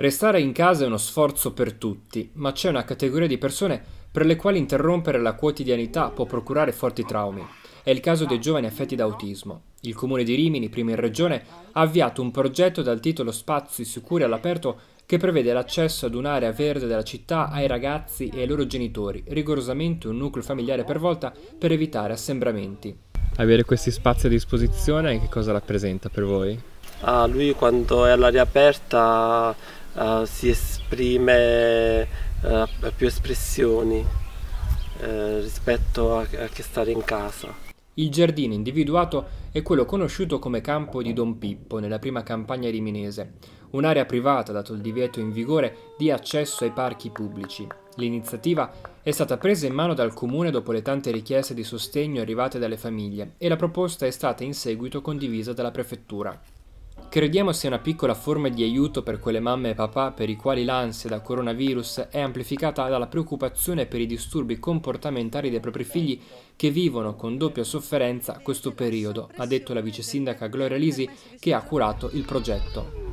Restare in casa è uno sforzo per tutti, ma c'è una categoria di persone per le quali interrompere la quotidianità può procurare forti traumi. È il caso dei giovani affetti da autismo. Il comune di Rimini, prima in regione, ha avviato un progetto dal titolo Spazi sicuri all'aperto che prevede l'accesso ad un'area verde della città ai ragazzi e ai loro genitori, rigorosamente un nucleo familiare per volta per evitare assembramenti. Avere questi spazi a disposizione che cosa rappresenta per voi? Ah, lui quando è all'aria aperta uh, si esprime uh, più espressioni uh, rispetto a, a che stare in casa. Il giardino individuato è quello conosciuto come campo di Don Pippo nella prima campagna riminese, un'area privata dato il divieto in vigore di accesso ai parchi pubblici. L'iniziativa è stata presa in mano dal comune dopo le tante richieste di sostegno arrivate dalle famiglie e la proposta è stata in seguito condivisa dalla prefettura. Crediamo sia una piccola forma di aiuto per quelle mamme e papà per i quali l'ansia da coronavirus è amplificata dalla preoccupazione per i disturbi comportamentali dei propri figli che vivono con doppia sofferenza questo periodo, ha detto la vice sindaca Gloria Lisi che ha curato il progetto.